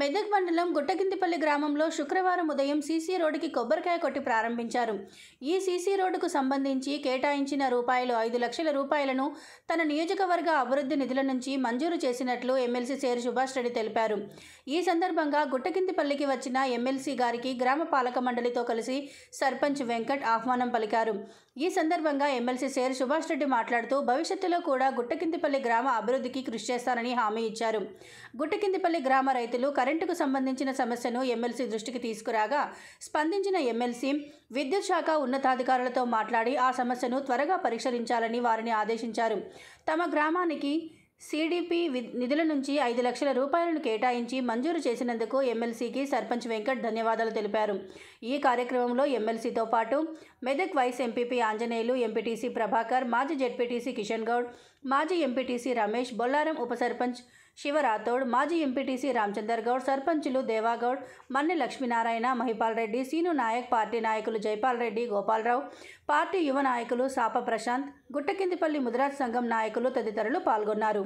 మెదక్ మండలం గుట్టకిందిపల్లి గ్రామంలో శుక్రవారం ఉదయం సీసీ రోడ్డుకి కొబ్బరికాయ కొట్టి ప్రారంభించారు ఈ సీసీ రోడ్డుకు సంబంధించి కేటాయించిన రూపాయలు ఐదు లక్షల రూపాయలను తన నియోజకవర్గ అభివృద్ధి నిధుల నుంచి మంజూరు చేసినట్లు ఎమ్మెల్సీ సేరు సుభాష్ రెడ్డి తెలిపారు ఈ సందర్భంగా గుట్టకిందిపల్లికి వచ్చిన ఎమ్మెల్సీ గారికి గ్రామ పాలక మండలితో కలిసి సర్పంచ్ వెంకట్ ఆహ్వానం పలికారు ఈ సందర్భంగా ఎమ్మెల్సీ సేర్ సుభాష్ రెడ్డి మాట్లాడుతూ భవిష్యత్తులో కూడా గుట్టకిందిపల్లి గ్రామ అభివృద్ధికి కృషి చేస్తానని హామీ ఇచ్చారు గుట్టకిందిపల్లి గ్రామ రైతులు కరెంటుకు సంబంధించిన సమస్యను ఎమ్మెల్సీ దృష్టికి తీసుకురాగా స్పందించిన ఎమ్మెల్సీ విద్యుత్ శాఖ ఉన్నతాధికారులతో మాట్లాడి ఆ సమస్యను త్వరగా పరిష్కరించాలని వారిని ఆదేశించారు తమ గ్రామానికి సిడిపి నిధుల నుంచి ఐదు లక్షల రూపాయలను కేటాయించి మంజూరు చేసినందుకు ఎమ్మెల్సీకి సర్పంచ్ వెంకట్ ధన్యవాదాలు తెలిపారు ఈ కార్యక్రమంలో ఎమ్మెల్సీతో పాటు Medak vice MPP Anjaneyulu MPTC Prabhakar మాజీ జెడ్పీటీసీ కిషన్ గౌడ్ మాజీ ఎంపీటీసీ రమేష్ బొల్లారం ఉప సర్పంచ్ శివరాథోడ్ మాజీ ఎంపీటీసీ రామచందర్ గౌడ్ సర్పంచులు దేవాగౌడ్ మన్నె లక్ష్మీనారాయణ మహిపాల్ రెడ్డి సీను నాయక్ పార్టీ నాయకులు జైపాల్ రెడ్డి గోపాలరావు పార్టీ యువ నాయకులు సాప ప్రశాంత్ గుట్టకిందిపల్లి ముదిరాజ్ సంఘం నాయకులు తదితరులు పాల్గొన్నారు